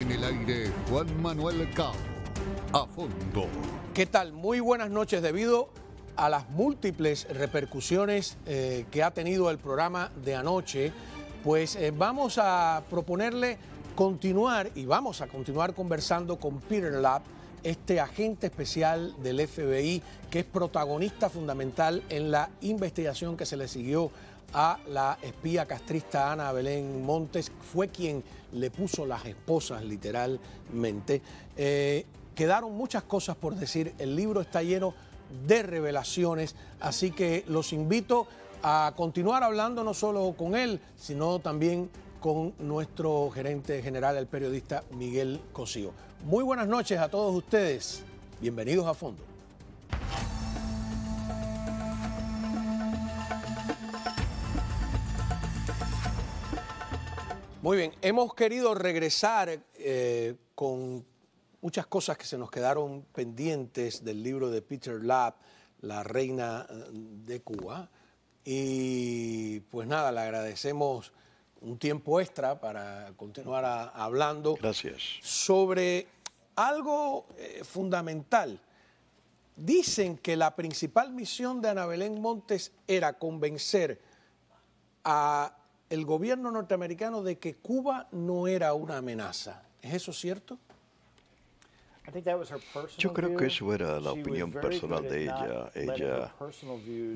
En el aire, Juan Manuel Cao, a fondo. ¿Qué tal? Muy buenas noches. Debido a las múltiples repercusiones eh, que ha tenido el programa de anoche, pues eh, vamos a proponerle continuar y vamos a continuar conversando con Peter Lab, este agente especial del FBI que es protagonista fundamental en la investigación que se le siguió a la espía castrista Ana Belén Montes, fue quien le puso las esposas literalmente. Eh, quedaron muchas cosas por decir, el libro está lleno de revelaciones, así que los invito a continuar hablando no solo con él, sino también con nuestro gerente general, el periodista Miguel Cosío. Muy buenas noches a todos ustedes, bienvenidos a fondo. Muy bien, hemos querido regresar eh, con muchas cosas que se nos quedaron pendientes del libro de Peter Lapp, La Reina eh, de Cuba. Y pues nada, le agradecemos un tiempo extra para continuar hablando. Gracias. Sobre algo eh, fundamental. Dicen que la principal misión de Ana Belén Montes era convencer a el gobierno norteamericano de que Cuba no era una amenaza. ¿Es eso cierto? Yo creo que eso era la opinión personal de ella. Ella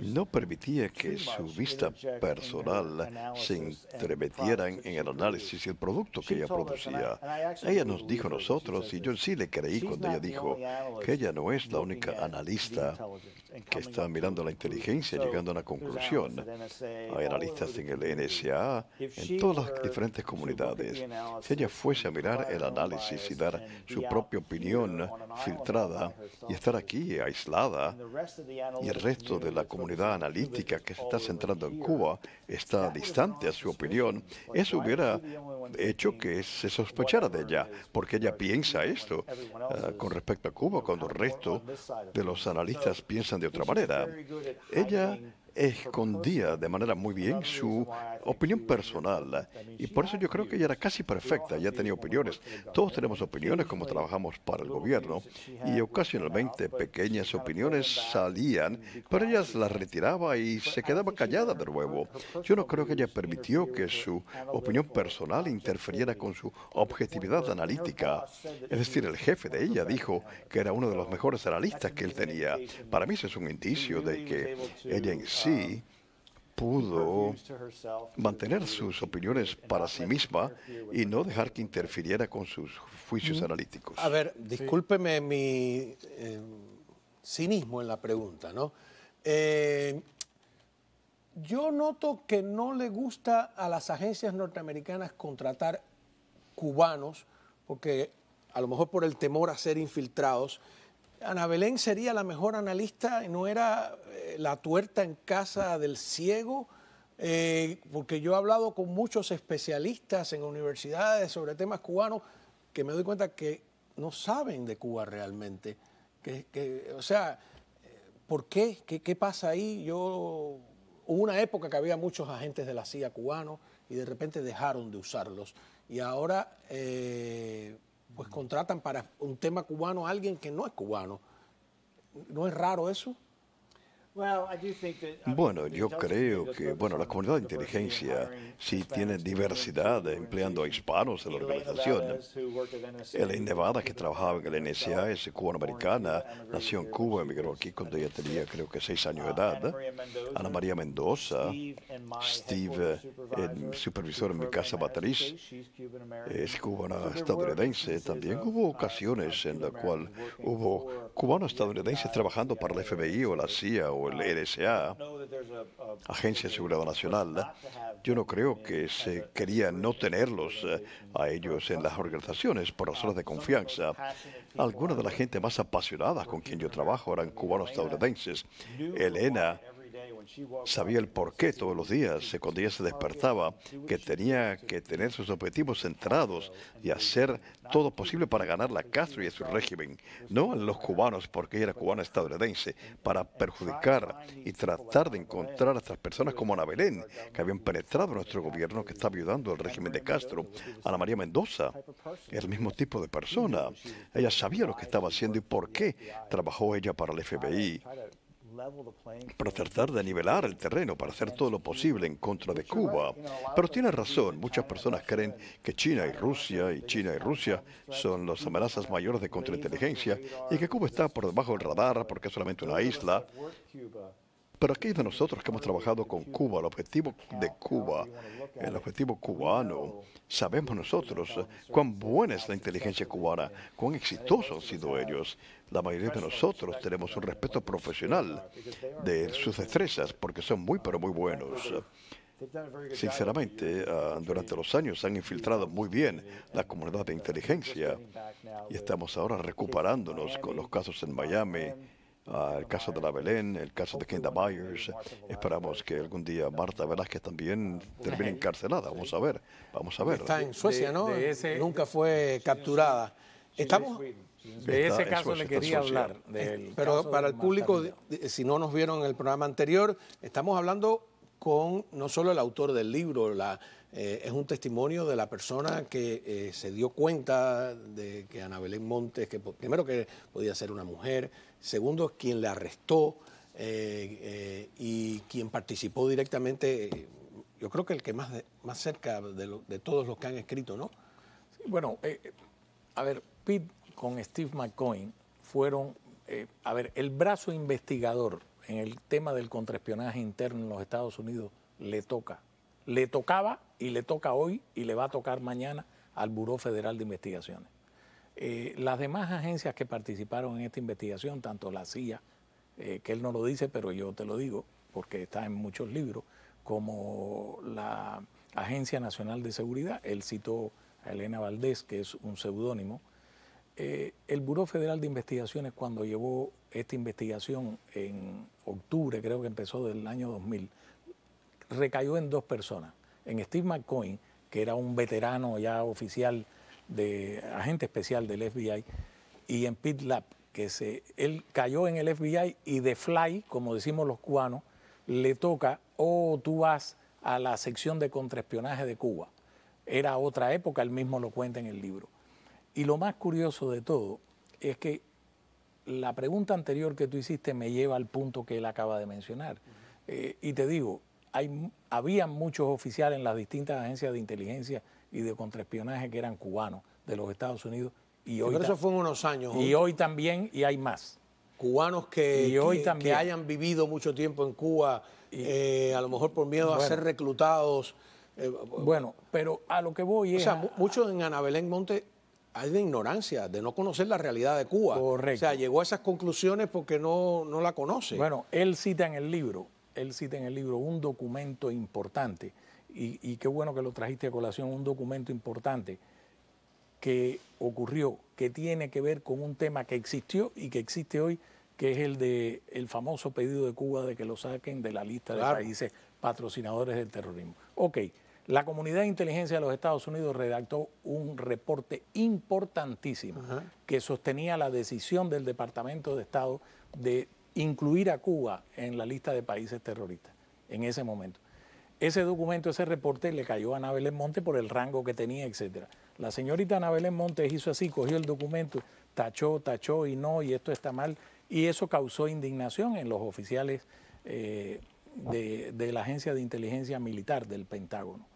no permitía que su vista personal se entremetiera en el análisis y el producto que ella producía. Ella nos dijo a nosotros, y yo sí le creí cuando ella dijo que ella no es la única analista que está mirando la inteligencia llegando a una conclusión. Hay analistas en el NSA, en todas las diferentes comunidades. Si ella fuese a mirar el análisis y dar su propia opinión, filtrada y estar aquí aislada y el resto de la comunidad analítica que se está centrando en Cuba está distante a su opinión, eso hubiera hecho que se sospechara de ella, porque ella piensa esto eh, con respecto a Cuba cuando el resto de los analistas piensan de otra manera. Ella escondía de manera muy bien su opinión personal. Y por eso yo creo que ella era casi perfecta, ya tenía opiniones. Todos tenemos opiniones como trabajamos para el gobierno y ocasionalmente pequeñas opiniones salían, pero ella las retiraba y se quedaba callada de nuevo. Yo no creo que ella permitió que su opinión personal interfiriera con su objetividad analítica. Es decir, el jefe de ella dijo que era uno de los mejores analistas que él tenía. Para mí eso es un indicio de que ella en sí ah, pudo mantener sus opiniones para sí misma y no dejar que interfiriera con sus juicios analíticos. A ver, discúlpeme mi eh, cinismo en la pregunta, ¿no? Eh, yo noto que no le gusta a las agencias norteamericanas contratar cubanos, porque a lo mejor por el temor a ser infiltrados, Ana Belén sería la mejor analista, no era eh, la tuerta en casa del ciego, eh, porque yo he hablado con muchos especialistas en universidades sobre temas cubanos que me doy cuenta que no saben de Cuba realmente. Que, o sea, eh, ¿por qué? qué? pasa ahí? Yo hubo una época que había muchos agentes de la CIA cubanos y de repente dejaron de usarlos. Y ahora pues contratan para un tema cubano a alguien que no es cubano. ¿No es raro eso? Bueno, yo creo que bueno, la comunidad de inteligencia sí tiene diversidad empleando a hispanos en la organización. en Nevada, que trabajaba en el NSA, es americana, nació en Cuba, emigró aquí cuando ella tenía creo que seis años de edad. Ana María Mendoza, Steve, eh, el supervisor en mi casa matriz, es cubana estadounidense. También hubo uh, ocasiones en las cuales hubo cubanos estadounidenses trabajando para la FBI o la CIA o el RSA, Agencia de Seguridad Nacional, ¿eh? yo no creo que se quería no tenerlos eh, a ellos en las organizaciones por razones de confianza. Algunas de la gente más apasionada con quien yo trabajo eran cubanos estadounidenses. Elena Sabía el por qué todos los días, cuando ella se despertaba, que tenía que tener sus objetivos centrados y hacer todo posible para ganar la Castro y a su régimen, no a los cubanos, porque ella era cubana estadounidense, para perjudicar y tratar de encontrar a estas personas como Ana Belén, que habían penetrado nuestro gobierno, que estaba ayudando al régimen de Castro, Ana María Mendoza, el mismo tipo de persona. Ella sabía lo que estaba haciendo y por qué trabajó ella para el FBI para tratar de nivelar el terreno, para hacer todo lo posible en contra de Cuba. Pero tiene razón, muchas personas creen que China y Rusia, y China y Rusia son las amenazas mayores de contrainteligencia, y que Cuba está por debajo del radar porque es solamente una isla. Pero aquellos de nosotros que hemos trabajado con Cuba, el objetivo de Cuba, el objetivo cubano, sabemos nosotros cuán buena es la inteligencia cubana, cuán exitosos han sido ellos. La mayoría de nosotros tenemos un respeto profesional de sus destrezas porque son muy, pero muy buenos. Sinceramente, ah, durante los años han infiltrado muy bien la comunidad de inteligencia y estamos ahora recuperándonos con los casos en Miami el caso de la Belén, el caso de Kenda Myers. Esperamos que algún día Marta Velázquez también termine encarcelada. Vamos a ver, vamos a ver. Está en Suecia, ¿no? Nunca fue capturada. Estamos. De ese caso le quería hablar. Eh, pero para el público, eh, si no nos vieron en el programa anterior, estamos hablando con no solo el autor del libro, la, eh, es un testimonio de la persona que se dio cuenta de que Ana Belén Montes, que primero que podía ser una mujer, Segundo, quien le arrestó eh, eh, y quien participó directamente, yo creo que el que más, más cerca de, todos los que han escrito, ¿no? Sí, bueno, eh, a ver, Pete con Steve McCoy fueron, a ver, el brazo investigador en el tema del contraespionaje interno en los Estados Unidos le toca. Le tocaba y le toca hoy y le va a tocar mañana al Buró Federal de Investigaciones. Eh, las demás agencias que participaron en esta investigación, tanto la CIA, eh, que él no lo dice, pero yo te lo digo, porque está en muchos libros, como la Agencia Nacional de Seguridad, él citó a Elena Valdés, que es un seudónimo, eh, el Buró Federal de Investigaciones, cuando llevó esta investigación en octubre, creo que empezó del año 2000, recayó en dos personas. En Steve McCoy, que era un veterano ya oficial de agente especial del FBI, y en Pit que se, él cayó en el FBI y de fly, como decimos los cubanos, le toca, o oh, tú vas a la sección de contraespionaje de Cuba. Era otra época, él mismo lo cuenta en el libro. Y lo más curioso de todo es que la pregunta anterior que tú hiciste me lleva al punto que él acaba de mencionar. Eh, y te digo, hay, había muchos oficiales en las distintas agencias de inteligencia y de contraespionaje que eran cubanos de los Estados Unidos. Y hoy eso fue unos años. Y hoy también, y hay más. Cubanos que, hoy también. hayan vivido mucho tiempo en Cuba, eh, a lo mejor por miedo a ser reclutados. Eh, bueno, pero a lo que voy es. O sea, muchos en Ana Belén Monte hay de ignorancia, de no conocer la realidad de Cuba. Correcto. O sea, llegó a esas conclusiones porque no, no la conoce. Bueno, él cita en el libro, él cita en el libro un documento importante y, qué bueno que lo trajiste a colación, un documento importante que ocurrió, que tiene que ver con un tema que existió y que existe hoy, que es el de el famoso pedido de Cuba de que lo saquen de la lista de países patrocinadores del terrorismo. Ok, la comunidad de inteligencia de los Estados Unidos redactó un reporte importantísimo que sostenía la decisión del Departamento de Estado de incluir a Cuba en la lista de países terroristas en ese momento. Ese documento, ese reporte le cayó a Anabel Montes por el rango que tenía, etc. La señorita Anabel Montes hizo así, cogió el documento, tachó, tachó y no, y esto está mal. Y eso causó indignación en los oficiales eh, de, la Agencia de Inteligencia Militar del Pentágono.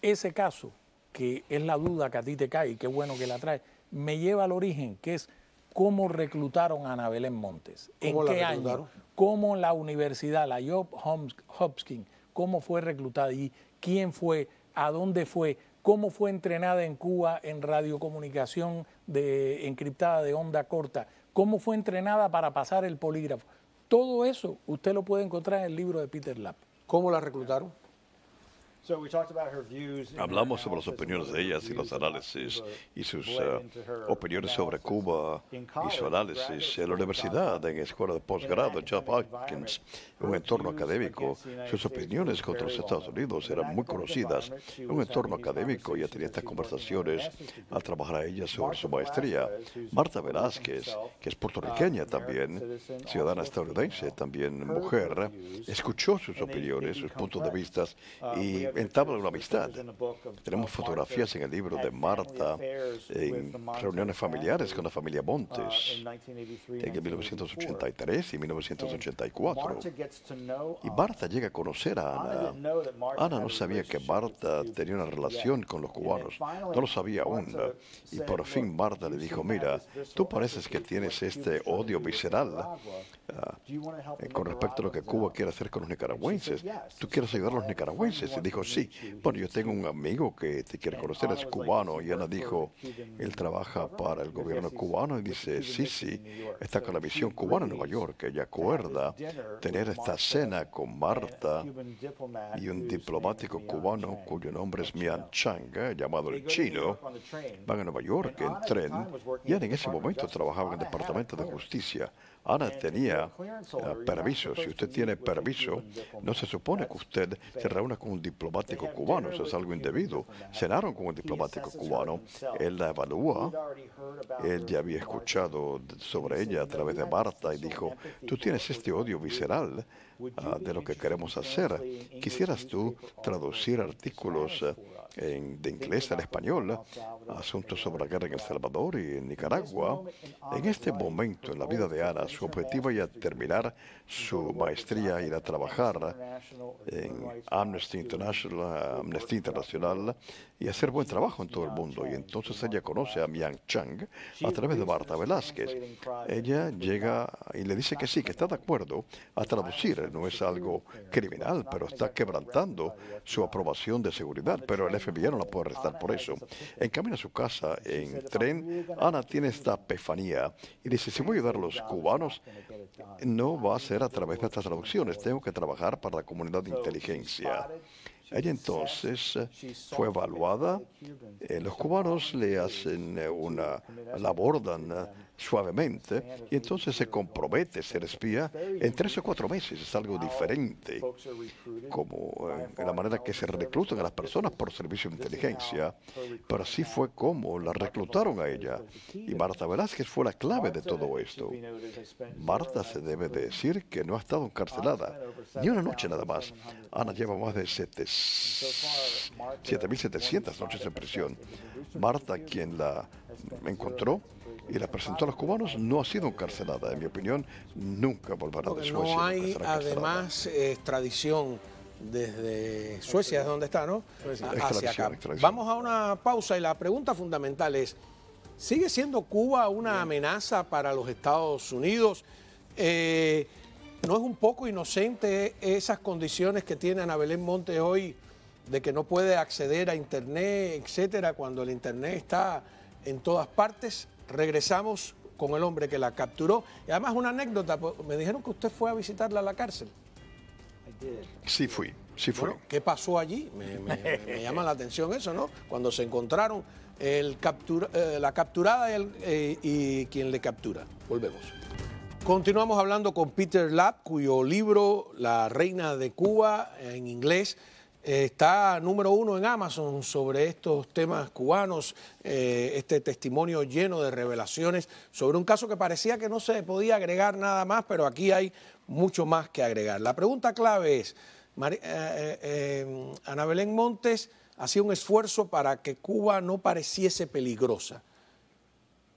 Ese caso, que es la duda que a ti te cae y qué bueno que la trae, me lleva al origen, que es cómo reclutaron a Anabel Montes, en qué año, cómo la universidad, la Job Hopkins, cómo fue reclutada y quién fue, a dónde fue, cómo fue entrenada en Cuba en radiocomunicación de, encriptada de onda corta, cómo fue entrenada para pasar el polígrafo. Todo eso usted lo puede encontrar en el libro de Peter Lapp. ¿Cómo la reclutaron? Hablamos sobre las opiniones de ellas y los análisis y sus eh, opiniones sobre Cuba y su análisis en la universidad, en la escuela de posgrado, Hopkins, en un entorno académico. Sus opiniones contra los Estados Unidos eran muy conocidas en un entorno académico. Ella tenía estas conversaciones al trabajar a ella sobre su maestría. Marta Velázquez, que es um, puertorriqueña también, ciudadana estadounidense, también mujer, escuchó sus opiniones, sus puntos de vista uh, y tabla de una amistad. Tenemos fotografías en el libro de Marta en reuniones familiares con la familia Montes en 1983 y 1984. Y Marta llega a conocer a Ana. Ana no sabía que Marta tenía una relación con los cubanos. No lo sabía aún. Y por fin Marta le dijo, mira, tú pareces que tienes este odio visceral ah, con respecto a lo que Cuba quiere hacer con los nicaragüenses. Tú quieres ayudar a los nicaragüenses. Y dijo, sí, bueno, yo tengo un amigo que te quiere conocer, es cubano. Y Ana dijo, él trabaja para el gobierno cubano. Y dice, sí, sí, está con la misión cubana en Nueva York. Ella acuerda tener esta cena con Marta y un diplomático cubano cuyo nombre es Mian Chang, eh, llamado el chino. Van a Nueva York en tren. Y en ese momento trabajaba en el Departamento de Justicia. Ana tenía eh, eh, permiso. Si usted tiene permiso, no se supone que usted se reúna con un diplomático cubano. Eso es algo indebido. Cenaron con un diplomático cubano. Él la evalúa. Él ya había escuchado sobre ella a través de Marta y dijo, tú tienes este odio visceral ah, de lo que queremos hacer. ¿Quisieras tú traducir artículos? Eh, de inglés al español, asuntos sobre la guerra en El Salvador y en Nicaragua. En este momento en la vida de Ana, su objetivo era terminar su maestría, ir a trabajar en Amnesty International, Amnistía Internacional y hacer buen trabajo en todo el mundo. Y entonces ella conoce a Mian Chang a través de Marta Velázquez. Ella llega y le dice que sí, que está de acuerdo a traducir. No es algo criminal, pero está quebrantando su aprobación de seguridad. Pero el FBI no la puede arrestar por eso. En camino a su casa, en tren, Ana tiene esta pefanía y dice, si voy a ayudar a los cubanos, no va a ser a través de estas traducciones. Tengo que trabajar para la comunidad de inteligencia. Ella entonces eh, fue evaluada. Eh, los cubanos le hacen eh, una, la abordan suavemente y entonces se compromete se ser espía en tres o cuatro meses. Es algo diferente como eh, la manera que se reclutan a las personas por servicio de inteligencia, pero así fue como la reclutaron a ella. Y Marta Velázquez fue la clave de todo esto. Marta se debe decir que no ha estado encarcelada ni una noche nada más. Ana lleva más de 7.700 noches en prisión. Marta, quien la encontró, y la presentó a los cubanos, no ha sido encarcelada. En mi opinión, nunca volverá de Suecia. No hay, además, extradición desde Suecia, es donde está, ¿no? Vamos a una pausa y la pregunta fundamental es, ¿sigue siendo Cuba una amenaza para los Estados Unidos? Eh, ¿No es un poco inocente esas condiciones que tiene Ana Belén Montes hoy de que no puede acceder a Internet, etcétera, cuando el Internet está en todas partes? regresamos con el hombre que la capturó. Y además una anécdota, pues, me dijeron que usted fue a visitarla a la cárcel. Sí fui, sí fui. ¿Qué pasó allí? Me, llama la atención eso, ¿no? Cuando se encontraron eh, la capturada y, eh, y quien le captura. Volvemos. Continuamos hablando con Peter Lapp, cuyo libro La Reina de Cuba en inglés está número uno en Amazon sobre estos temas cubanos, eh, este testimonio lleno de revelaciones sobre un caso que parecía que no se podía agregar nada más, pero aquí hay mucho más que agregar. La pregunta clave es, eh, eh, Ana Belén Montes hacía un esfuerzo para que Cuba no pareciese peligrosa.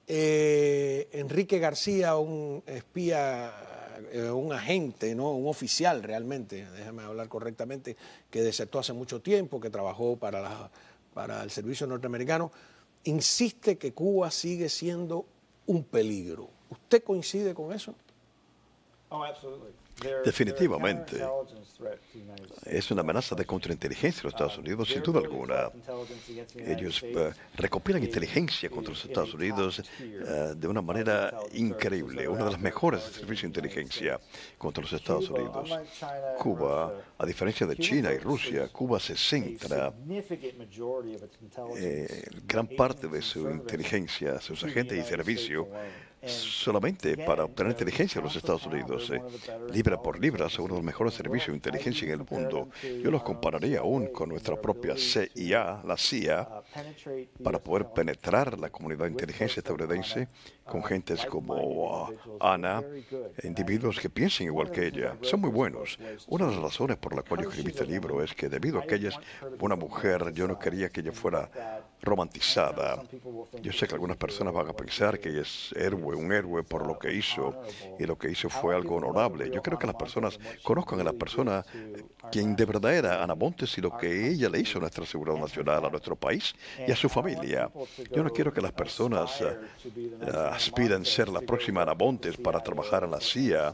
Enrique García, un espía eh, un agente, ¿no? un oficial realmente, déjame hablar correctamente, que desertó hace mucho tiempo, que trabajó para, la, para el servicio norteamericano, insiste que Cuba sigue siendo un peligro. ¿Usted coincide con eso? Oh, absolutamente. Definitivamente es una amenaza de contrainteligencia de los Estados Unidos, sin duda alguna. Ellos eh, recopilan inteligencia contra los Estados Unidos eh, de una manera increíble, una de las mejores servicios de inteligencia contra los Estados Unidos. Cuba, a diferencia de China y Rusia, Cuba se centra eh, gran parte de su inteligencia, sus agentes y servicio solamente para obtener inteligencia de los Estados Unidos. Eh. Libra por libra, según los mejores servicios de inteligencia en el mundo. Yo los compararía aún con nuestra propia CIA, la CIA, para poder penetrar la comunidad de inteligencia estadounidense con gentes como ah, Ana, individuos que piensen igual que ella. Son muy buenos. Una de las razones por la cual yo escribí este libro es que debido a que ella es una mujer, yo no quería que ella fuera romantizada. Yo sé que algunas personas van a pensar que ella es héroe, un héroe por lo que hizo, y lo que hizo fue algo honorable. Yo creo que las personas conozcan a la persona Quién de verdad era Ana Montes y lo que ella le hizo a nuestra seguridad nacional, a nuestro país y a su familia. Yo no quiero que las personas eh, eh, aspiren a ser la próxima Ana Montes para trabajar en la CIA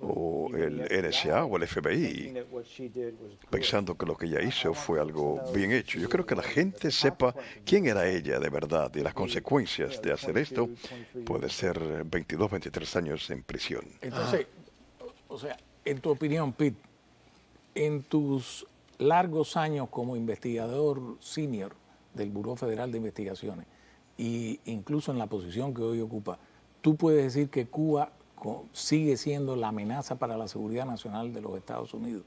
o el NSA o el FBI, pensando que lo que ella hizo fue algo bien hecho. Yo creo que la gente sepa quién era ella de verdad y las consecuencias de hacer esto puede ser 22, 23 años en prisión. Entonces, o sea, en tu opinión, Pete, en tus largos años como investigador senior del Buró Federal de Investigaciones, e incluso en la posición que hoy ocupa, ¿tú puedes decir que Cuba sigue siendo la amenaza para la seguridad nacional de los Estados Unidos?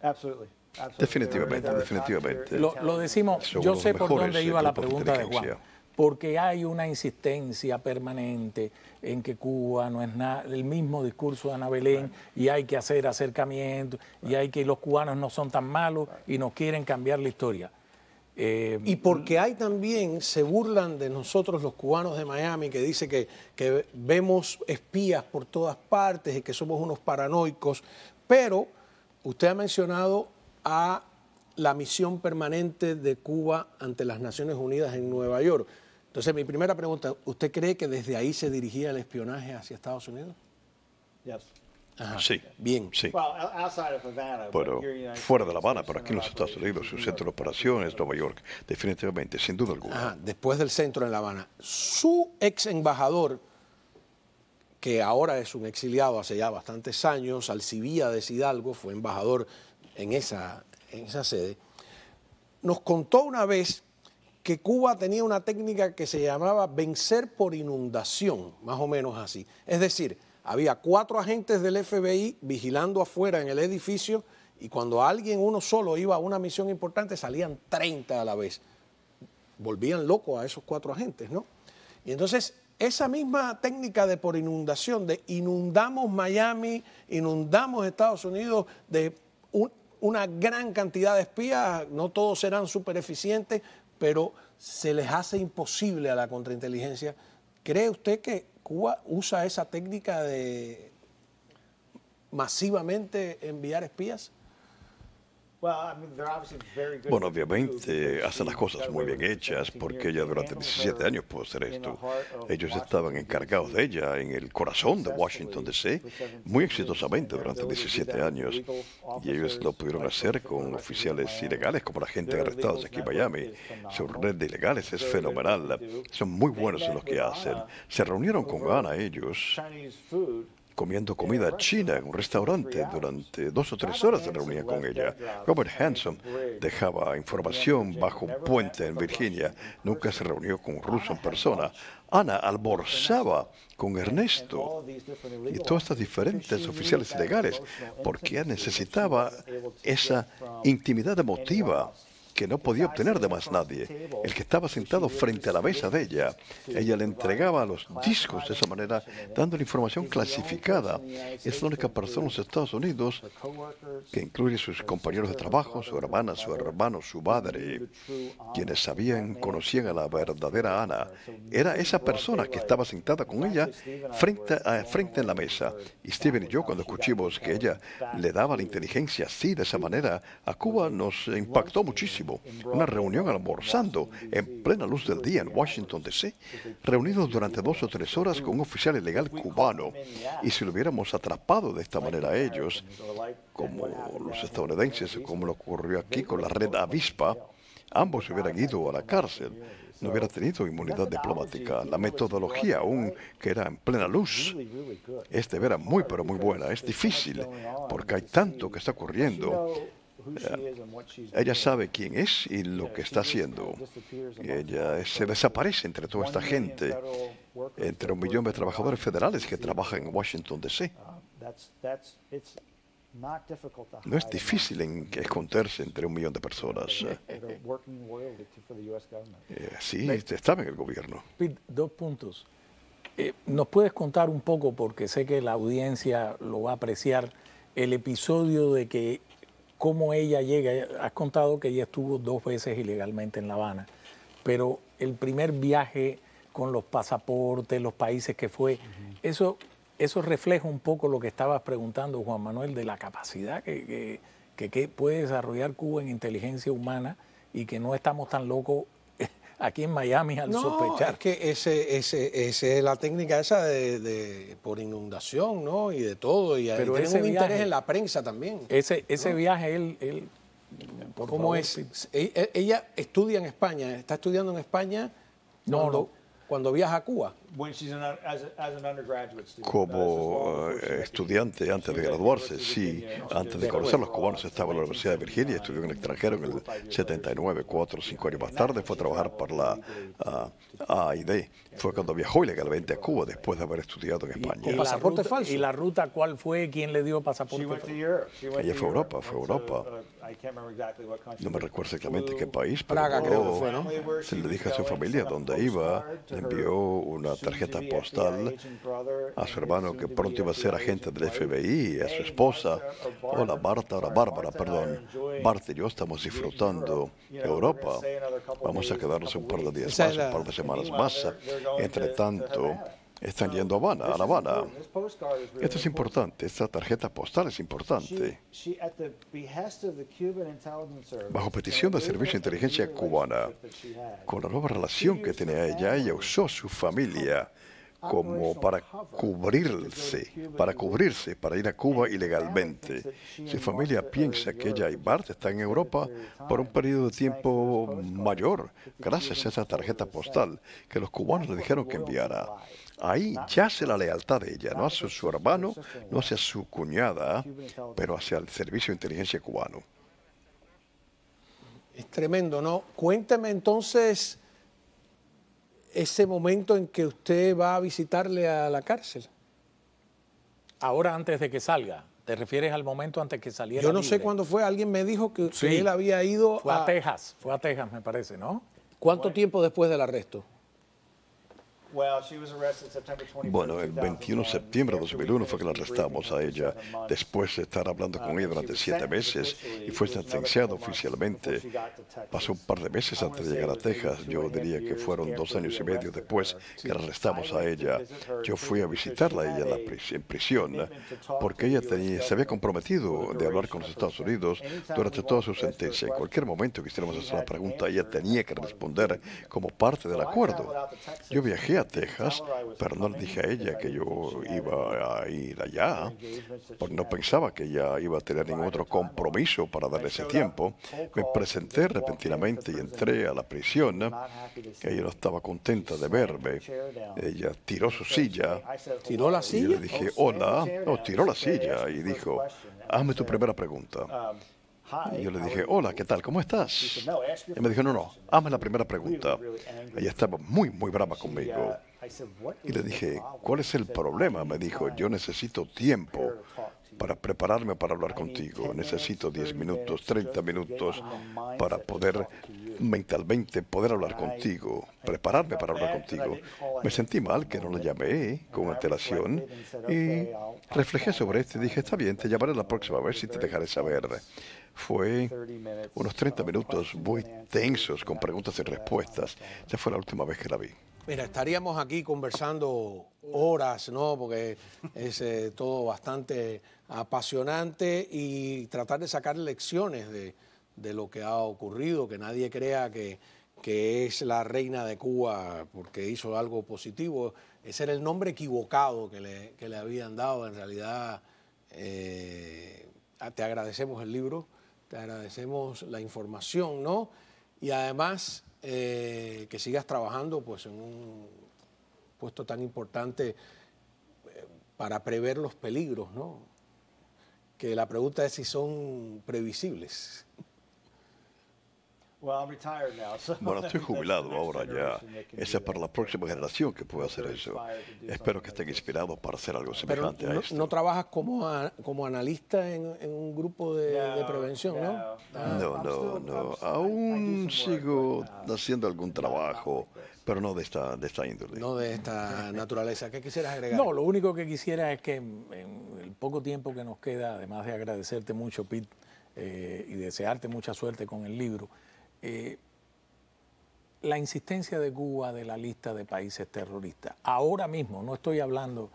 Absolutamente. Definitivamente, definitivamente. Lo, lo decimos, yo sé por dónde iba la pregunta de Juan porque hay una insistencia permanente en que Cuba no es nada, el mismo discurso de Ana Belén, y hay que hacer acercamiento, y hay que los cubanos no son tan malos y no quieren cambiar la historia. Eh, y porque hay también, se burlan de nosotros los cubanos de Miami, que dice que, que vemos espías por todas partes y que somos unos paranoicos, pero usted ha mencionado a la misión permanente de Cuba ante las Naciones Unidas en Nueva York. Entonces, mi primera pregunta, ¿usted cree que desde ahí se dirigía el espionaje hacia Estados Unidos? Yes. sí. Bien. Sí. Pero fuera de La Habana, pero aquí en los Estados Unidos, su centro de operaciones, Nueva York, definitivamente, sin duda alguna. después del centro en La Habana. Su ex embajador, que ahora es un exiliado hace ya bastantes años, de Hidalgo, fue embajador en esa, en esa sede, nos contó una vez que Cuba tenía una técnica que se llamaba vencer por inundación, más o menos así. Es decir, había cuatro agentes del FBI vigilando afuera en el edificio y cuando alguien uno solo iba a una misión importante salían 30 a la vez. Volvían locos a esos cuatro agentes, ¿no? Y entonces esa misma técnica de por inundación, de inundamos Miami, inundamos Estados Unidos de una gran cantidad de espías, no todos serán súper eficientes, pero se les hace imposible a la contrainteligencia. ¿Cree usted que Cuba usa esa técnica de masivamente enviar espías? Bueno, obviamente hacen las cosas muy bien hechas porque ella durante 17 años pudo hacer esto. Ellos estaban encargados de ella en el corazón de Washington, D.C., muy exitosamente durante 17 años. Y ellos lo pudieron hacer con oficiales ilegales como la gente arrestados aquí en Miami. Su red de ilegales es fenomenal. Son muy buenos en lo que hacen. Se reunieron con Ghana, ellos comiendo comida china en un restaurante durante dos o tres horas de reunión con ella. Robert Hanson dejaba información bajo un puente en Virginia. Nunca se reunió con un ruso en persona. Ana alborzaba con Ernesto y todas estas diferentes oficiales legales porque necesitaba esa intimidad emotiva que no podía obtener de más nadie, el que estaba sentado frente a la mesa de ella. Ella le entregaba los discos de esa manera, dando la información clasificada. Es la única persona en los Estados Unidos que incluye sus compañeros de trabajo, su hermana, su hermano, su madre, quienes sabían, conocían a la verdadera Ana. Era esa persona que estaba sentada con ella frente a frente en la mesa. Y Steven y yo, cuando escuchamos que ella le daba la inteligencia así, de esa manera, a Cuba nos impactó muchísimo una reunión almorzando en plena luz del día en Washington, D.C., reunidos durante dos o tres horas con un oficial ilegal cubano. Y si lo hubiéramos atrapado de esta manera a ellos, como los estadounidenses, como lo ocurrió aquí con la red avispa, ambos se hubieran ido a la cárcel no hubiera tenido inmunidad diplomática. La metodología, aún que era en plena luz, es de muy, pero muy buena. Es difícil porque hay tanto que está ocurriendo. Ella sabe quién es y lo que está uh, haciendo. Y ella se desaparece entre toda esta gente, entre un millón de trabajadores federales que trabajan en Washington, D.C. Uh, no es difícil esconderse entre un millón de personas. Eh, sí, estaba en el gobierno. Dos puntos. Eh, ¿Nos puedes contar un poco, porque sé que la audiencia lo va a apreciar, el episodio de que cómo ella llega. Has contado que ella estuvo dos veces ilegalmente en La Habana, pero el primer viaje con los pasaportes, los países que fue, eso, eso refleja un poco lo que estabas preguntando, Juan Manuel, de la capacidad que puede desarrollar Cuba en inteligencia humana y que no estamos tan locos aquí en Miami al sospechar. Es que ese, ese, esa es la técnica esa de, por inundación, ¿no? Y de todo. Y Pero es un interés en la prensa también. Ese, ese viaje, él, él ¿Cómo es? E, e, ella estudia en España, está estudiando en España. no. cuando viaja a Cuba como eh, estudiante antes de graduarse, sí, antes de conocer los cubanos estaba en la Universidad de Virginia, estudió en el extranjero en el 79, cuatro o cinco años más tarde fue a trabajar para la AID. Fue cuando viajó ilegalmente a Cuba después de haber estudiado en España. ¿Y, pasaporte falso? ¿Y la ruta cuál fue? ¿Quién le dio pasaporte falso? Ella fue a Europa, fue a Europa. Uh, no me recuerdo exactamente qué país, pero se le dijo a su familia dónde iba, le envió una tarjeta postal a su hermano que pronto iba a ser agente del FBI, a su esposa. Hola Marta, hola Bárbara, perdón. Marta y yo estamos disfrutando de Europa. Vamos a quedarnos un par de días más, un par de semanas más. Entre tanto, están yendo a Habana, a La Habana. Esto es importante, esta tarjeta postal es importante. Bajo petición del Servicio de Inteligencia Cubana, con la nueva relación que tenía ella, ella usó su familia como para cubrirse, para cubrirse, para ir a Cuba ilegalmente. Su familia piensa que ella y Bart están en Europa por un periodo de tiempo mayor, gracias a esa tarjeta postal que los cubanos le dijeron que enviara. Ahí yace la lealtad de ella, no hacia su hermano, no hacia su cuñada, pero hacia el Servicio de Inteligencia cubano. Es tremendo, ¿no? Cuénteme entonces ese momento en que usted va a visitarle a la cárcel. Ahora antes de que salga. ¿Te refieres al momento antes que saliera? Yo no sé cuándo fue. Alguien me dijo que, él había ido fue a... Texas. Fue a Texas, me parece, ¿no? ¿Cuánto tiempo después del arresto? Bueno, el 21 de septiembre de 2001 fue que la arrestamos a ella, después de estar hablando con ella uh, durante siete meses y fue sentenciado oficialmente. Pasó un par de meses antes de llegar a Texas, yo diría que fueron dos años y medio después que la arrestamos a ella. Yo fui a visitarla a ella en prisión porque ella se había comprometido de hablar con los Estados Unidos durante toda su sentencia. En cualquier momento que quisiéramos hacer la pregunta, ella tenía que responder como parte del acuerdo. Yo viajé a Texas, pero no le dije a ella que yo iba a ir allá, porque no pensaba que ella iba a tener ningún otro compromiso para dar ese tiempo. Me presenté repentinamente y entré a la prisión. Ella no estaba contenta de verme. Ella tiró su silla. ¿Tiró la silla? Y le dije, hola. No, tiró la silla y dijo, hazme tu primera pregunta. Y yo le dije, hola, ¿qué tal? ¿Cómo estás? Y me dijo, no, no, hazme la primera pregunta. Ella estaba muy, muy brava conmigo. Uh, y le dije, ¿cuál es el problema? Me dijo, yo necesito tiempo para prepararme para hablar contigo. Necesito 10 minutos, 30 minutos para poder mentalmente poder hablar contigo, prepararme para hablar contigo. Me sentí mal que no la llamé con antelación y Reflejé sobre esto y dije, está bien, te llamaré la próxima vez si te dejaré saber. Fue unos 30 minutos muy tensos con preguntas y respuestas. Esa fue la última vez que la vi. Mira, estaríamos aquí conversando horas, ¿no? Porque es eh, todo bastante apasionante y tratar de sacar lecciones de, de lo que ha ocurrido, que nadie crea que, que es la reina de Cuba porque hizo algo positivo. Ese era el nombre equivocado que le, habían dado. En realidad, eh, te agradecemos el libro, te agradecemos la información, ¿no? Y además, eh, que sigas trabajando pues, en un puesto tan importante eh, para prever los peligros, ¿no? Que la pregunta es si son previsibles. Bueno, estoy jubilado ahora ya. Esa es para la próxima generación que puede hacer eso. Espero que estén inspirados para hacer algo semejante no, a No trabajas como, como analista en, un grupo de, prevención, ¿no? No, ah, no, no. Aún sigo um, haciendo algún trabajo pero no de esta, de esta índole. No de esta naturaleza. ¿Qué quisieras agregar? No, lo único que quisiera es que en, el poco tiempo que nos queda, además de agradecerte mucho, Pete, eh, y desearte mucha suerte con el libro, eh, la insistencia de Cuba de la lista de países terroristas. Ahora mismo, no estoy hablando,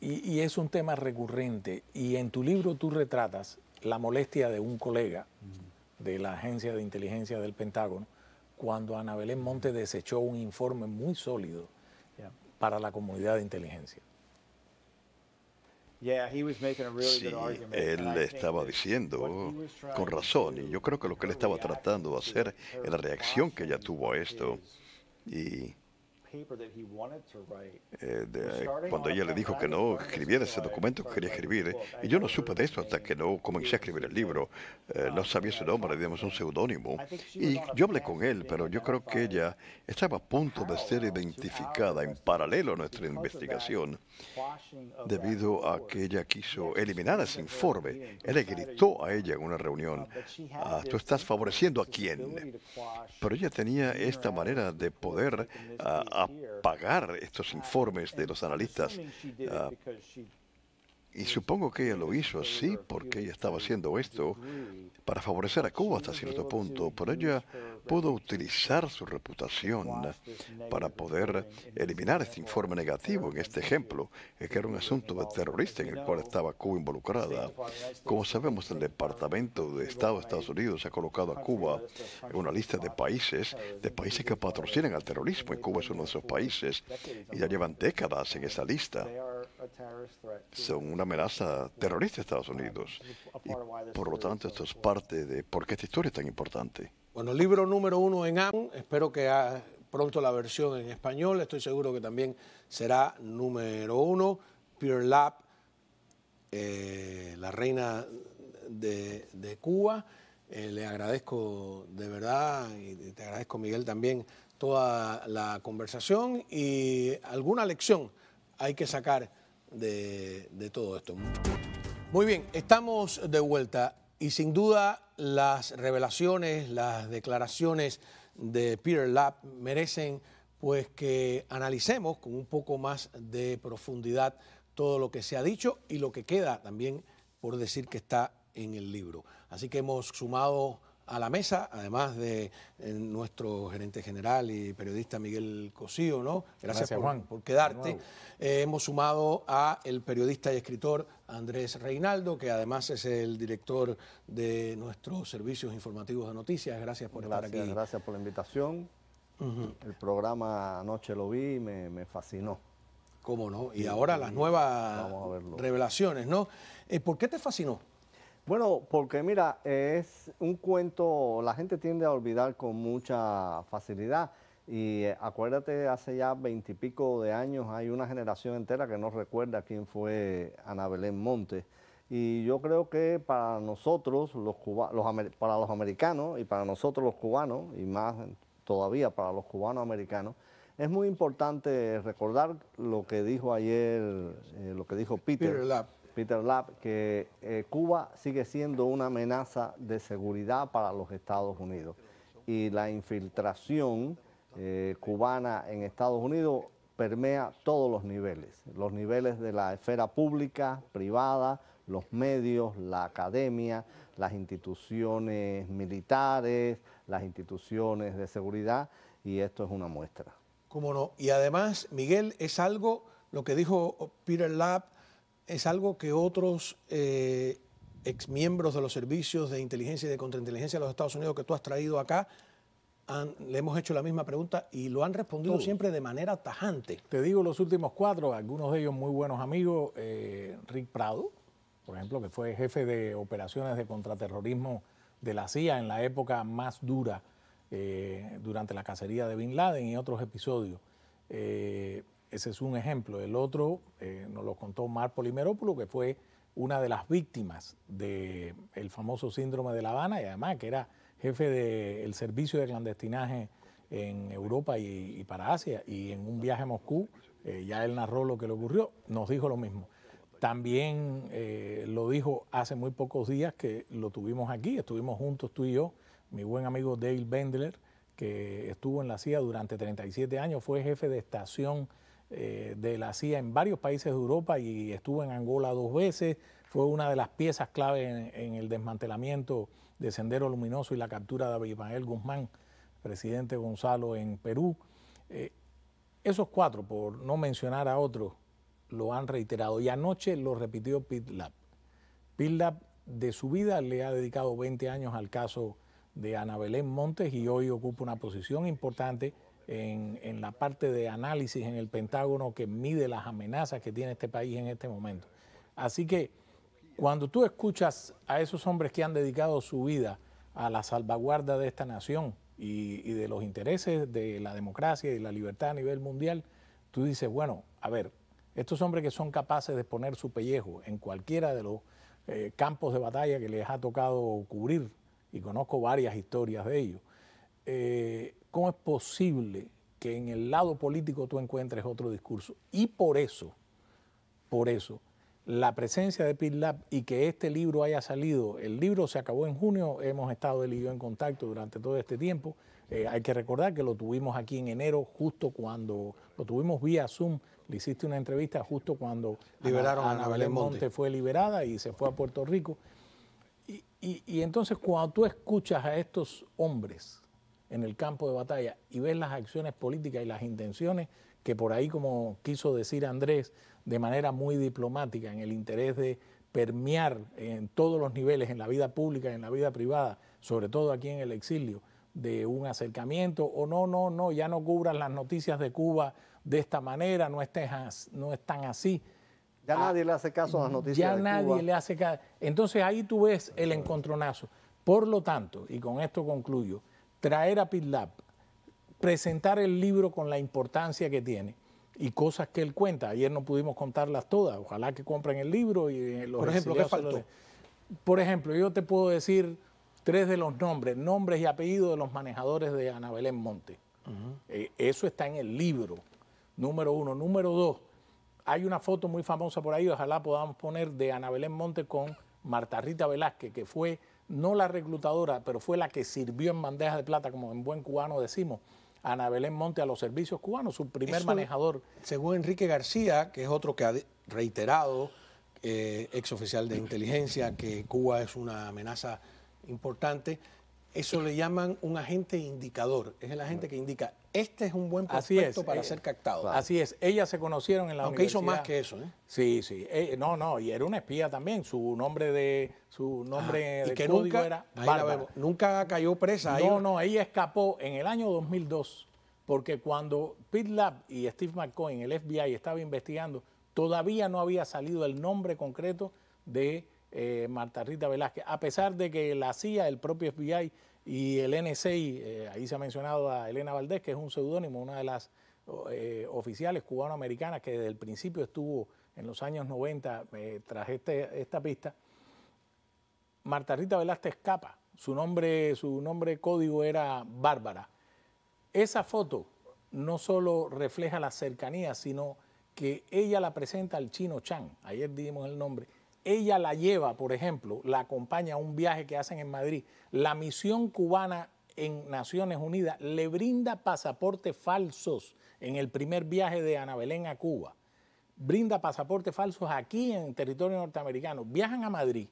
y, y es un tema recurrente, y en tu libro tú retratas la molestia de un colega de la Agencia de Inteligencia del Pentágono cuando Ana Belén Monte desechó un informe muy sólido para la comunidad de inteligencia. Sí, él estaba diciendo, oh, con razón, y yo creo que lo que él estaba tratando de hacer, es la reacción que ella tuvo a esto, y eh, cuando ella le dijo que no escribiera ese documento que quería escribir. Eh, y yo no supe de esto hasta que no comencé a escribir el libro. Eh, no sabía uh, su nombre, digamos, un uh, seudónimo. Y yo hablé con él, pero yo creo que ella estaba a punto de ser identificada en paralelo a nuestra investigación debido a que ella quiso eliminar ese informe. Él le gritó a ella en una reunión, uh, ah, tú estás favoreciendo a quién. Pero ella tenía esta manera de poder a ah, pagar estos informes de los analistas. Ah, y supongo que ella lo hizo así porque ella estaba haciendo esto para favorecer a Cuba hasta cierto punto, pero ella pudo utilizar su reputación para poder eliminar este informe negativo en este ejemplo, eh, que era un asunto de terrorista en el cual estaba Cuba involucrada. Como sabemos, el Departamento de Estado de Estados Unidos ha colocado a Cuba en una lista de países, de países que patrocinan al terrorismo, y Cuba es uno de esos países, y ya llevan décadas en esa lista son una amenaza terrorista a Estados Unidos. Y por lo tanto, esto es parte de por qué esta historia es tan importante. Bueno, libro número uno en AM, espero que pronto la versión en español, estoy seguro que también será número uno. Pure Lab, eh, la reina de, Cuba. Eh, le agradezco de verdad y te agradezco, Miguel, también toda la conversación y alguna lección hay que sacar de, todo esto. Muy bien, estamos de vuelta y sin duda las revelaciones, las declaraciones de Peter Lapp merecen pues que analicemos con un poco más de profundidad todo lo que se ha dicho y lo que queda también por decir que está en el libro. Así que hemos sumado a la mesa, además de eh, nuestro gerente general y periodista Miguel Cosío, ¿no? Gracias, Juan. por quedarte. Eh, hemos sumado a el periodista y escritor Andrés Reinaldo, que además es el director de nuestros servicios informativos de noticias. Gracias por estar aquí. Gracias por la invitación. El programa anoche lo vi y me fascinó. ¿Cómo no? Y ahora las nuevas revelaciones, ¿no? Eh, ¿Por qué te fascinó? Bueno, porque mira, es un cuento, la gente tiende a olvidar con mucha facilidad. Y eh, acuérdate, hace ya veintipico de años hay una generación entera que no recuerda quién fue Ana Belén Montes. Y yo creo que para nosotros, los, cuba, los para los americanos y para nosotros los cubanos, y más todavía para los cubanos americanos, es muy importante recordar lo que dijo ayer, eh, lo que dijo Peter, Peter Peter Lab, que eh, Cuba sigue siendo una amenaza de seguridad para los Estados Unidos. Y la infiltración eh, cubana en Estados Unidos permea todos los niveles, los niveles de la esfera pública, privada, los medios, la academia, las instituciones militares, las instituciones de seguridad, y esto es una muestra. Cómo no. Y además, Miguel, es algo, lo que dijo Peter Lab, es algo que otros eh, exmiembros de los servicios de inteligencia y de contrainteligencia de los Estados Unidos que tú has traído acá, le hemos hecho la misma pregunta y lo han respondido siempre de manera tajante. Te digo los últimos cuatro, algunos de ellos muy buenos amigos, eh, Rick Prado, por ejemplo, que fue jefe de operaciones de contraterrorismo de la CIA en la época más dura eh, durante la cacería de Bin Laden y otros episodios. Ese es un ejemplo. El otro eh, nos lo contó Mar Polimerópulo, que fue una de las víctimas del famoso síndrome de La Habana y además que era jefe del servicio de clandestinaje en Europa y, para Asia. Y en un viaje a Moscú, eh, ya él narró lo que le ocurrió, nos dijo lo mismo. También eh, lo dijo hace muy pocos días que lo tuvimos aquí, estuvimos juntos tú y yo, mi buen amigo Dale Bendler, que estuvo en la CIA durante 37 años, fue jefe de estación eh, de la CIA en varios países de Europa y estuvo en Angola dos veces. Fue una de las piezas clave en, el desmantelamiento de Sendero Luminoso y la captura de Abimael Guzmán, presidente Gonzalo en Perú. Eh, esos cuatro, por no mencionar a otros, lo han reiterado y anoche lo repitió Pitlap. Pitlap, de su vida le ha dedicado 20 años al caso de Ana Belén Montes y hoy ocupa una posición importante en, la parte de análisis en el Pentágono que mide las amenazas que tiene este país en este momento. Así que cuando tú escuchas a esos hombres que han dedicado su vida a la salvaguarda de esta nación y, de los intereses de la democracia y la libertad a nivel mundial, tú dices, bueno, a ver, estos hombres que son capaces de poner su pellejo en cualquiera de los eh, campos de batalla que les ha tocado cubrir, y conozco varias historias de ellos, eh, ¿Cómo es posible que en el lado político tú encuentres otro discurso? Y por eso, por eso, la presencia de PITLAB y que este libro haya salido, el libro se acabó en junio, hemos estado él y yo en contacto durante todo este tiempo. Eh, hay que recordar que lo tuvimos aquí en enero, justo cuando lo tuvimos vía Zoom, le hiciste una entrevista justo cuando liberaron Ana, a Belén Monte. Monte fue liberada y se fue a Puerto Rico. y entonces cuando tú escuchas a estos hombres en el campo de batalla y ves las acciones políticas y las intenciones que por ahí, como quiso decir Andrés, de manera muy diplomática, en el interés de permear en todos los niveles, en la vida pública, en la vida privada, sobre todo aquí en el exilio, de un acercamiento o no, no, no, ya no cubran las noticias de Cuba de esta manera, no, no están así. Ya ah, nadie le hace caso a las noticias. Ya nadie le hace caso. Entonces ahí tú ves el encontronazo. Por lo tanto, y con esto concluyo, traer a PITLAB, presentar el libro con la importancia que tiene y cosas que él cuenta. Ayer no pudimos contarlas todas. Ojalá que compren el libro y eh, los Por ejemplo, faltó? Por ejemplo, yo te puedo decir tres de los nombres, nombres y apellidos de los manejadores de Ana Monte. Eh, eso está en el libro, número uno. Número dos, hay una foto muy famosa por ahí, ojalá podamos poner, de Ana Monte con Marta Rita Velázquez, que fue no la reclutadora, pero fue la que sirvió en bandeja de plata, como en buen cubano decimos, a Belén Monte a los servicios cubanos, su primer manejador. Según Enrique García, que es otro que ha reiterado, eh, ex oficial de inteligencia, que Cuba es una amenaza importante, eso le llaman un agente indicador. Es el agente que indica, este es un buen prospecto para eh, ser captado. Así es. Ellas se conocieron en la Aunque hizo más que eso, ¿eh? Sí, sí. Eh, no, no. Y era una espía también. Su nombre de su nombre ah, de que nunca, era Nunca cayó presa. No, no. Ella escapó en el año 2002 porque cuando Pete Lab y Steve McCoy, el FBI, estaban investigando, todavía no había salido el nombre concreto de eh, Marta Rita Velázquez, a pesar de que la hacía el propio FBI y el NCI, eh, ahí se ha mencionado a Elena Valdés, que es un seudónimo, una de las eh, oficiales cubanoamericanas que desde el principio estuvo en los años 90 eh, tras este, esta pista, Marta Rita Velázquez escapa, su nombre, su nombre código era Bárbara. Esa foto no solo refleja la cercanía, sino que ella la presenta al chino Chan, ayer dimos el nombre, ella la lleva, por ejemplo, la acompaña a un viaje que hacen en Madrid. La misión cubana en Naciones Unidas le brinda pasaportes falsos en el primer viaje de Ana Belén a Cuba. Brinda pasaportes falsos aquí en territorio norteamericano. Viajan a Madrid.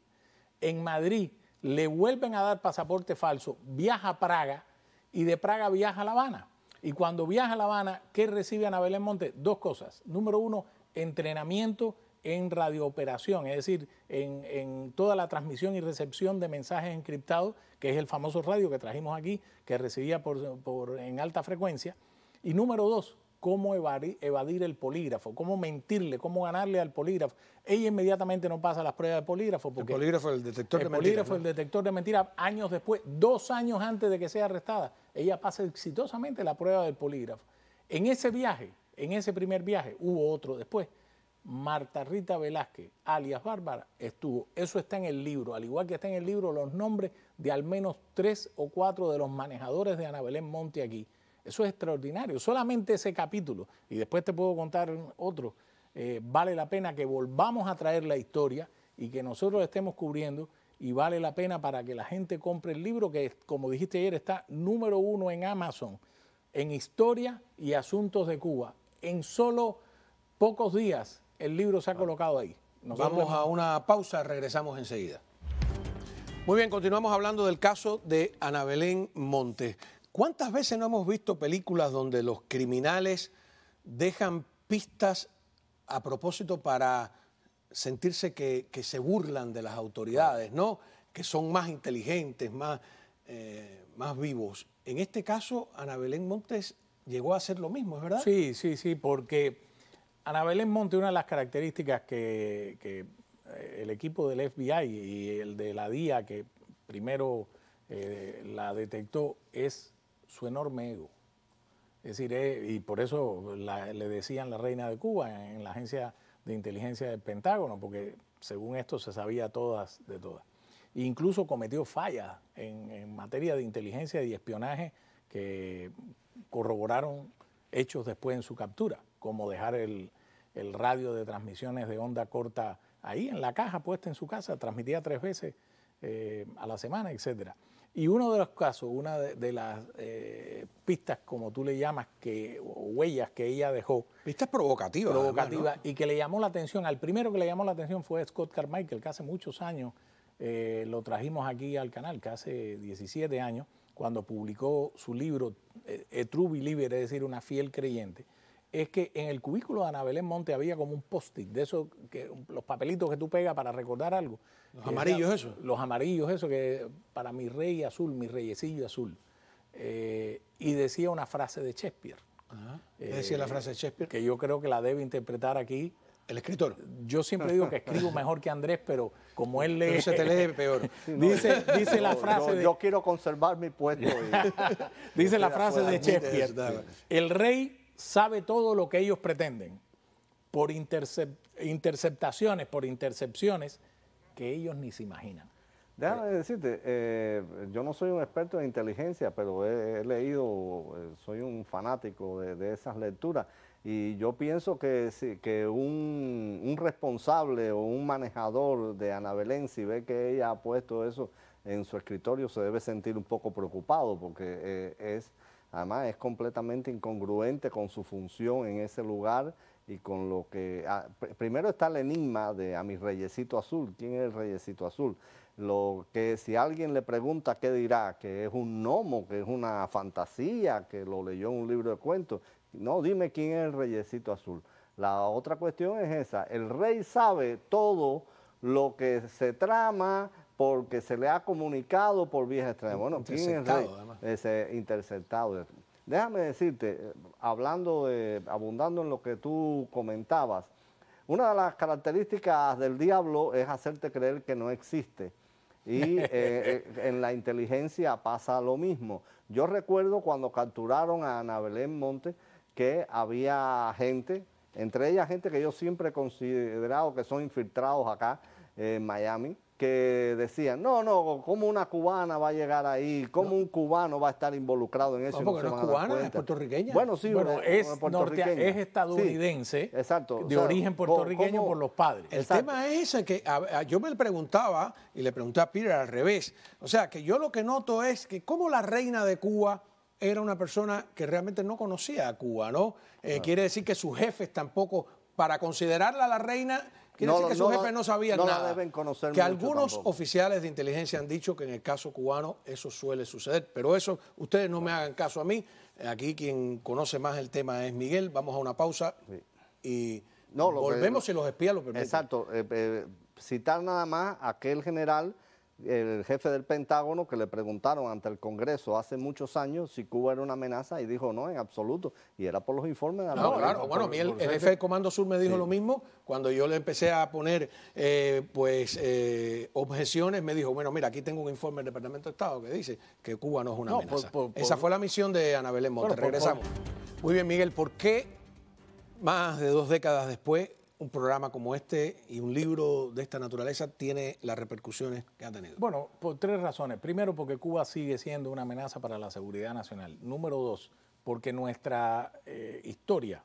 En Madrid le vuelven a dar pasaporte falso. Viaja a Praga y de Praga viaja a La Habana. Y cuando viaja a La Habana, ¿qué recibe Ana Belén Montes? Dos cosas. Número uno, entrenamiento en radiooperación, es decir, en, toda la transmisión y recepción de mensajes encriptados, que es el famoso radio que trajimos aquí, que recibía por, en alta frecuencia. Y número dos, cómo evadir, el polígrafo, cómo mentirle, cómo ganarle al polígrafo. Ella inmediatamente no pasa las pruebas de polígrafo. Porque el polígrafo, el detector el de mentiras. El polígrafo, es el detector de mentiras, años después, dos años antes de que sea arrestada, ella pasa exitosamente la prueba del polígrafo. En ese viaje, en ese primer viaje, hubo otro después Marta Rita Velázquez, alias Bárbara, estuvo. Eso está en el libro, al igual que está en el libro los nombres de al menos tres o cuatro de los manejadores de Ana Belén Monte aquí. Eso es extraordinario. Solamente ese capítulo, y después te puedo contar otro, eh, vale la pena que volvamos a traer la historia y que nosotros estemos cubriendo y vale la pena para que la gente compre el libro que, como dijiste ayer, está número uno en Amazon, en historia y asuntos de Cuba. En solo pocos días el libro se ha colocado ahí. Vamos a una pausa, regresamos enseguida. Muy bien, continuamos hablando del caso de Ana Belén Montes. ¿Cuántas veces no hemos visto películas donde los criminales dejan pistas a propósito para sentirse que, se burlan de las autoridades, ¿no? Que son más inteligentes, más, eh, más vivos. En este caso, Ana Belén Montes llegó a hacer lo mismo, ¿es verdad? Sí, sí, sí, porque Ana Belén Monte, una de las características que, eh, el equipo del FBI y el de la DIA, que primero eh, la detectó, es su enorme ego. Es decir, eh, y por eso le decían la reina de Cuba en, la agencia de inteligencia del Pentágono, porque según esto se sabía todas de todas. incluso cometió fallas en, en materia de inteligencia y espionaje que corroboraron hechos después en su captura como dejar el, radio de transmisiones de onda corta ahí en la caja puesta en su casa, transmitida tres veces eh, a la semana, etcétera. Y uno de los casos, una de, las eh, pistas, como tú le llamas, que, o huellas que ella dejó. Pistas provocativas. Provocativas, y que le llamó la atención. Al primero que le llamó la atención fue Scott Carmichael, que hace muchos años eh, lo trajimos aquí al canal, que hace 17 años, cuando publicó su libro, A True es decir, una fiel creyente es que en el cubículo de Ana Monte había como un post-it, de esos, que, los papelitos que tú pegas para recordar algo. Los amarillos, eso. Los amarillos, eso, que para mi rey azul, mi reyesillo azul. Eh, y decía una frase de Shakespeare. Eh, decía la frase de Shakespeare? Que yo creo que la debe interpretar aquí el escritor. Yo siempre digo que escribo mejor que Andrés, pero como él lee. se te lee peor. dice, dice la frase. yo quiero conservar mi puesto. dice la frase de Shakespeare. el rey sabe todo lo que ellos pretenden por interceptaciones, por intercepciones que ellos ni se imaginan. Déjame decirte, eh, yo no soy un experto en inteligencia, pero he, leído, eh, soy un fanático de, esas lecturas y yo pienso que, que un, responsable o un manejador de Ana Belén, si ve que ella ha puesto eso en su escritorio, se debe sentir un poco preocupado porque eh, es Además, es completamente incongruente con su función en ese lugar y con lo que... Ah, primero está el enigma de a mi reyesito azul. ¿Quién es el reyesito azul? Lo que si alguien le pregunta, ¿qué dirá? Que es un gnomo, que es una fantasía, que lo leyó en un libro de cuentos. No, dime quién es el reyesito azul. La otra cuestión es esa. El rey sabe todo lo que se trama, porque se le ha comunicado por vía extraña. Bueno, ¿quién es Ese, interceptado. Déjame decirte, hablando abundando en lo que tú comentabas, una de las características del diablo es hacerte creer que no existe. Y eh, eh, en la inteligencia pasa lo mismo. Yo recuerdo cuando capturaron a Ana Montes Monte que había gente, entre ellas gente que yo siempre he considerado que son infiltrados acá eh, en Miami, que decían, no, no, ¿cómo una cubana va a llegar ahí? ¿Cómo un cubano va a estar involucrado en eso? No, porque no, es cubana, es puertorriqueña. Bueno, sí, es, estadounidense, de origen puertorriqueño por los padres. El tema es ese que yo me preguntaba, y le pregunté a Peter al revés, o sea, que yo lo que noto es que cómo la reina de Cuba era una persona que realmente no conocía a Cuba, ¿no? Eh, quiere decir que sus jefes tampoco, para considerarla la reina no, decir que sus jefes no sabían nada. Deben conocer que algunos oficiales de inteligencia han dicho que en el caso cubano eso suele suceder. Pero eso, ustedes no me hagan caso a mí. Aquí quien conoce más el tema es Miguel. Vamos a una pausa y volvemos y los espías lo permiten. Exacto. Eh, eh, citar nada más a aquel general el jefe del Pentágono que le preguntaron ante el Congreso hace muchos años si Cuba era una amenaza y dijo no, en absoluto. Y era por los informes de la No, claro, bueno, el, jefe de Comando Sur me dijo lo mismo. Cuando yo le empecé a poner eh, pues eh, objeciones, me dijo, bueno, mira, aquí tengo un informe del Departamento de Estado que dice que Cuba no es una amenaza. Esa fue la misión de Ana Belén Regresamos. Muy bien, Miguel, ¿por qué más de dos décadas después un programa como este y un libro de esta naturaleza tiene las repercusiones que ha tenido? Bueno, por tres razones. Primero, porque Cuba sigue siendo una amenaza para la seguridad nacional. Número dos, porque nuestra eh, historia,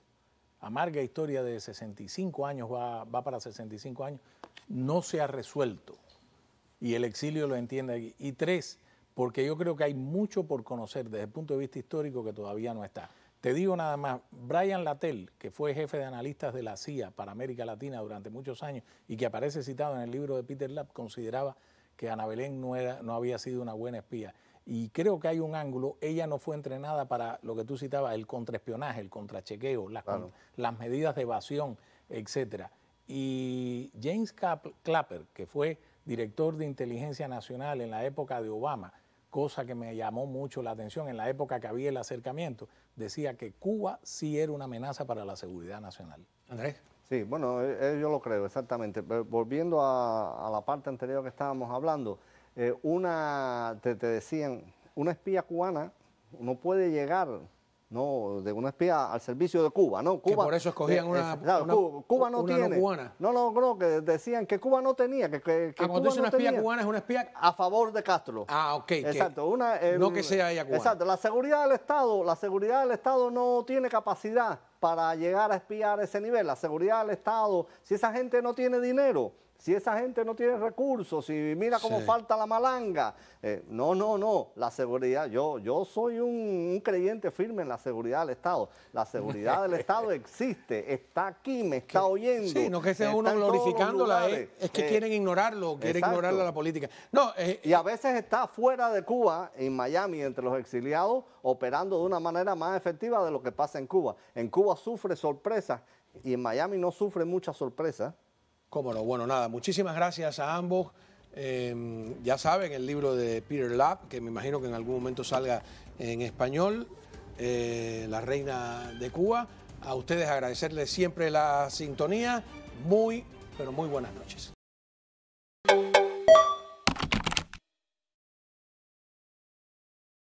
amarga historia de 65 años, va, va, para 65 años, no se ha resuelto. Y el exilio lo entiende Y tres, porque yo creo que hay mucho por conocer desde el punto de vista histórico que todavía no está. Te digo nada más, Brian Latell, que fue jefe de analistas de la CIA para América Latina durante muchos años y que aparece citado en el libro de Peter Lapp, consideraba que Ana Belén no, había sido una buena espía. Y creo que hay un ángulo, ella no fue entrenada para lo que tú citabas, el contraespionaje, el contrachequeo, las, las medidas de evasión, etc. Y James Clapper, que fue director de inteligencia nacional en la época de Obama, cosa que me llamó mucho la atención en la época que había el acercamiento, decía que Cuba sí era una amenaza para la seguridad nacional. Andrés. Sí, bueno, eh, eh, yo lo creo, exactamente. volviendo a, la parte anterior que estábamos hablando, eh, una, te decían, una espía cubana no puede llegar no de una espía al servicio de Cuba, ¿no? Cuba, que por eso escogían eh, una, Cuba, no tiene, no No, no, que decían que Cuba no tenía, que, que, que ah, dice una espía cubana es una espía a favor de Castro. Ah, ok. Exacto, una, no que sea ella Cuba Exacto, la seguridad del Estado, la seguridad del Estado no tiene capacidad para llegar a espiar ese nivel, la seguridad del Estado, si esa gente no tiene dinero, si esa gente no tiene recursos, si mira cómo falta la malanga. Eh, no, no, no, la seguridad, yo, yo soy un, creyente firme en la seguridad del Estado. La seguridad del Estado existe, está aquí, me está oyendo. Sí, no que sea uno glorificándola, eh, es, que eh, quieren ignorarlo, quieren ignorarla la política. No, y a veces está fuera de Cuba, en Miami, entre los exiliados, operando de una manera más efectiva de lo que pasa en Cuba. En Cuba sufre sorpresas y en Miami no sufre muchas sorpresas. Cómo no, bueno, nada, muchísimas gracias a ambos. Em, ya saben, el libro de Peter Lapp, que me imagino que en algún momento salga en español, eh, La Reina de Cuba. A ustedes agradecerles siempre la sintonía. Muy, pero muy buenas noches.